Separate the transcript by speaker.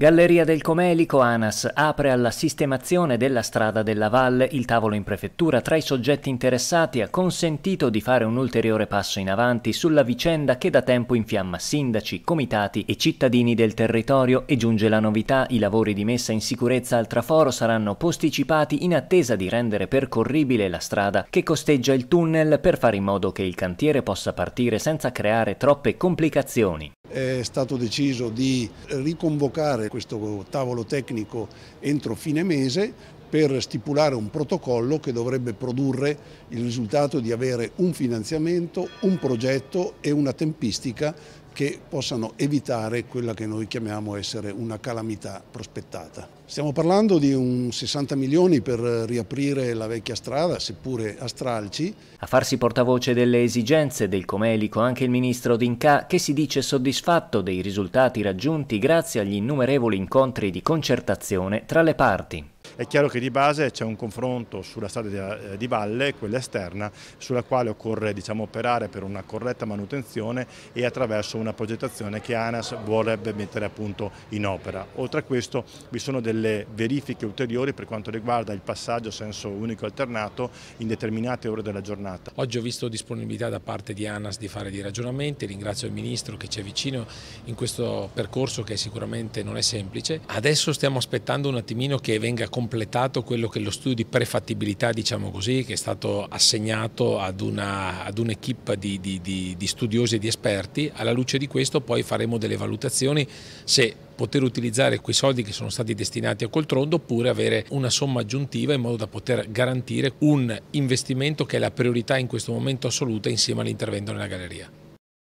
Speaker 1: Galleria del Comelico, ANAS apre alla sistemazione della strada della Valle. Il tavolo in prefettura tra i soggetti interessati ha consentito di fare un ulteriore passo in avanti sulla vicenda che da tempo infiamma sindaci, comitati e cittadini del territorio e giunge la novità, i lavori di messa in sicurezza al traforo saranno posticipati in attesa di rendere percorribile la strada che costeggia il tunnel per fare in modo che il cantiere possa partire senza creare troppe complicazioni
Speaker 2: è stato deciso di riconvocare questo tavolo tecnico entro fine mese per stipulare un protocollo che dovrebbe produrre il risultato di avere un finanziamento, un progetto e una tempistica che possano evitare quella che noi chiamiamo essere una calamità prospettata. Stiamo parlando di un 60 milioni per riaprire la vecchia strada, seppure
Speaker 1: a stralci. A farsi portavoce delle esigenze del Comelico anche il ministro D'Inca che si dice soddisfatto dei risultati raggiunti grazie agli innumerevoli incontri di concertazione tra le parti.
Speaker 3: È chiaro che di base c'è un confronto sulla strada eh, di valle, quella esterna, sulla quale occorre diciamo, operare per una corretta manutenzione e attraverso una progettazione che ANAS vorrebbe mettere appunto in opera. Oltre a questo vi sono delle verifiche ulteriori per quanto riguarda il passaggio a senso unico
Speaker 4: alternato
Speaker 3: in determinate ore
Speaker 4: della giornata. Oggi ho visto disponibilità da parte di ANAS di fare dei ragionamenti, ringrazio il Ministro che ci è vicino in questo percorso che sicuramente non è semplice. Adesso stiamo aspettando un attimino che venga completato completato quello che è lo studio di prefattibilità, diciamo così, che è stato assegnato ad, un'equipe un di, di, di, di studiosi e di esperti. Alla luce di questo poi faremo delle valutazioni se poter utilizzare quei soldi che sono stati destinati a Coltrondo oppure avere una somma aggiuntiva in modo da poter garantire un investimento che è la priorità in questo momento assoluta insieme all'intervento nella galleria.